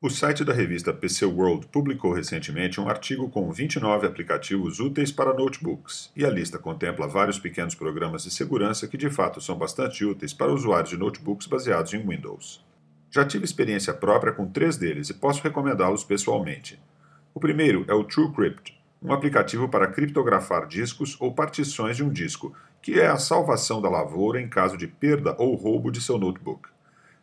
O site da revista PC World publicou recentemente um artigo com 29 aplicativos úteis para notebooks, e a lista contempla vários pequenos programas de segurança que de fato são bastante úteis para usuários de notebooks baseados em Windows. Já tive experiência própria com três deles e posso recomendá-los pessoalmente. O primeiro é o TrueCrypt, um aplicativo para criptografar discos ou partições de um disco, que é a salvação da lavoura em caso de perda ou roubo de seu notebook.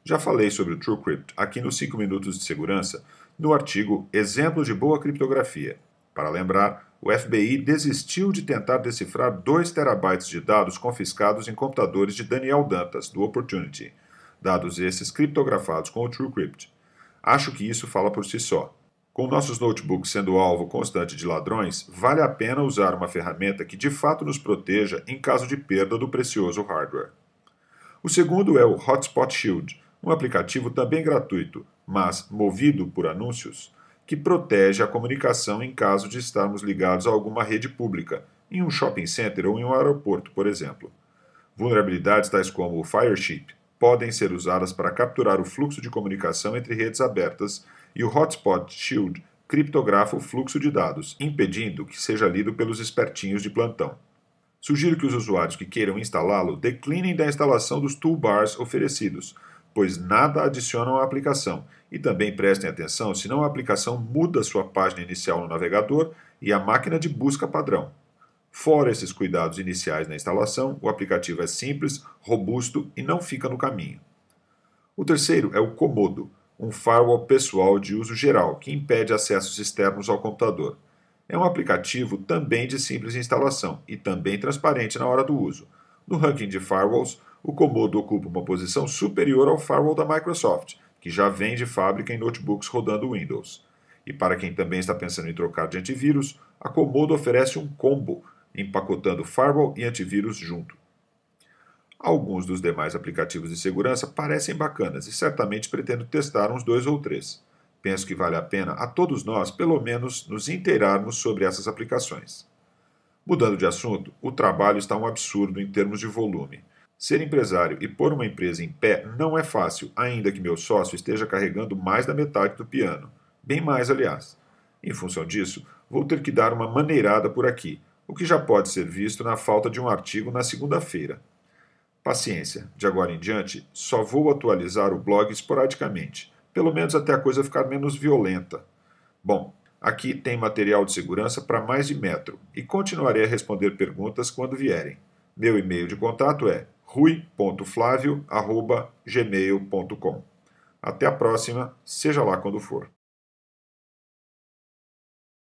Já falei sobre o TrueCrypt aqui nos 5 Minutos de Segurança, no artigo Exemplos de Boa Criptografia. Para lembrar, o FBI desistiu de tentar decifrar 2 terabytes de dados confiscados em computadores de Daniel Dantas, do Opportunity, dados esses criptografados com o TrueCrypt. Acho que isso fala por si só. Com nossos notebooks sendo alvo constante de ladrões, vale a pena usar uma ferramenta que de fato nos proteja em caso de perda do precioso hardware. O segundo é o Hotspot Shield, um aplicativo também gratuito, mas movido por anúncios, que protege a comunicação em caso de estarmos ligados a alguma rede pública, em um shopping center ou em um aeroporto, por exemplo. Vulnerabilidades tais como o Fireship podem ser usadas para capturar o fluxo de comunicação entre redes abertas e o Hotspot Shield criptografa o fluxo de dados, impedindo que seja lido pelos espertinhos de plantão. Sugiro que os usuários que queiram instalá-lo declinem da instalação dos toolbars oferecidos, pois nada adicionam à aplicação. E também prestem atenção, senão a aplicação muda sua página inicial no navegador e a máquina de busca padrão. Fora esses cuidados iniciais na instalação, o aplicativo é simples, robusto e não fica no caminho. O terceiro é o Comodo, um firewall pessoal de uso geral que impede acessos externos ao computador. É um aplicativo também de simples instalação e também transparente na hora do uso. No ranking de firewalls, o Komodo ocupa uma posição superior ao firewall da Microsoft, que já vem de fábrica em notebooks rodando Windows. E para quem também está pensando em trocar de antivírus, a Komodo oferece um combo, empacotando firewall e antivírus junto. Alguns dos demais aplicativos de segurança parecem bacanas e certamente pretendo testar uns dois ou três. Penso que vale a pena a todos nós, pelo menos, nos inteirarmos sobre essas aplicações. Mudando de assunto, o trabalho está um absurdo em termos de volume. Ser empresário e pôr uma empresa em pé não é fácil, ainda que meu sócio esteja carregando mais da metade do piano. Bem mais, aliás. Em função disso, vou ter que dar uma maneirada por aqui, o que já pode ser visto na falta de um artigo na segunda-feira. Paciência, de agora em diante, só vou atualizar o blog esporadicamente, pelo menos até a coisa ficar menos violenta. Bom, aqui tem material de segurança para mais de metro e continuarei a responder perguntas quando vierem. Meu e-mail de contato é rui.flavio.gmail.com. Até a próxima, seja lá quando for.